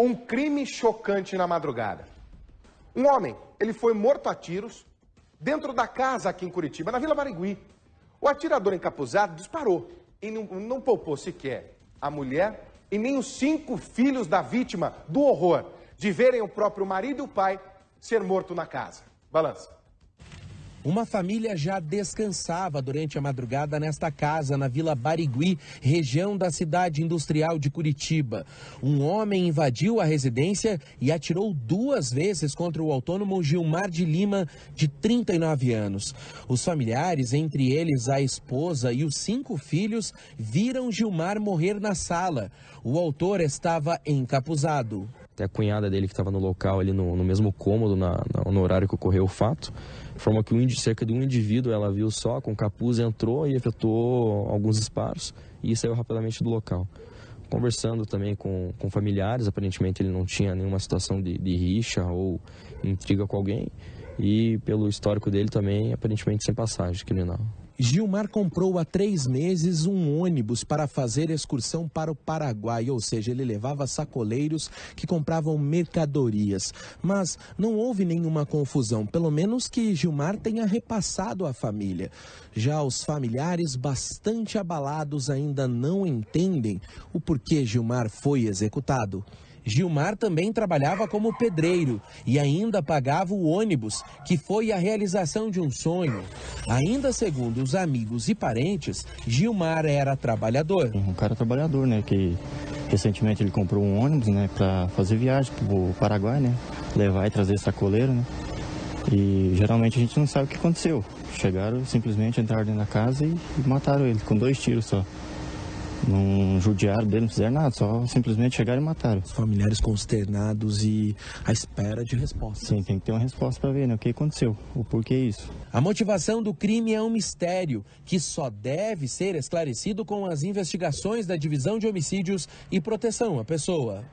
um crime chocante na madrugada. Um homem, ele foi morto a tiros dentro da casa aqui em Curitiba, na Vila Marigui. O atirador encapuzado disparou e não, não poupou sequer a mulher e nem os cinco filhos da vítima do horror de verem o próprio marido e o pai ser morto na casa. Balança. Uma família já descansava durante a madrugada nesta casa, na Vila Barigui, região da cidade industrial de Curitiba. Um homem invadiu a residência e atirou duas vezes contra o autônomo Gilmar de Lima, de 39 anos. Os familiares, entre eles a esposa e os cinco filhos, viram Gilmar morrer na sala. O autor estava encapuzado até a cunhada dele que estava no local ali no, no mesmo cômodo na, na, no horário que ocorreu o fato, forma que um, cerca de um indivíduo ela viu só com capuz, entrou e efetuou alguns disparos e saiu rapidamente do local. Conversando também com, com familiares, aparentemente ele não tinha nenhuma situação de, de rixa ou intriga com alguém e pelo histórico dele também, aparentemente sem passagem criminal. Gilmar comprou há três meses um ônibus para fazer excursão para o Paraguai, ou seja, ele levava sacoleiros que compravam mercadorias. Mas não houve nenhuma confusão, pelo menos que Gilmar tenha repassado à família. Já os familiares, bastante abalados, ainda não entendem o porquê Gilmar foi executado. Gilmar também trabalhava como pedreiro e ainda pagava o ônibus, que foi a realização de um sonho. Ainda segundo os amigos e parentes, Gilmar era trabalhador. Um cara trabalhador, né? Que recentemente ele comprou um ônibus, né? Para fazer viagem para o Paraguai, né? Levar e trazer sacoleiro, né? E geralmente a gente não sabe o que aconteceu. Chegaram, simplesmente entraram dentro da casa e, e mataram ele com dois tiros só não judiaram dele, não fizeram nada, só simplesmente chegaram e mataram. Os familiares consternados e à espera de resposta. Sim, tem que ter uma resposta para ver né, o que aconteceu, o porquê isso. A motivação do crime é um mistério que só deve ser esclarecido com as investigações da Divisão de Homicídios e Proteção à Pessoa.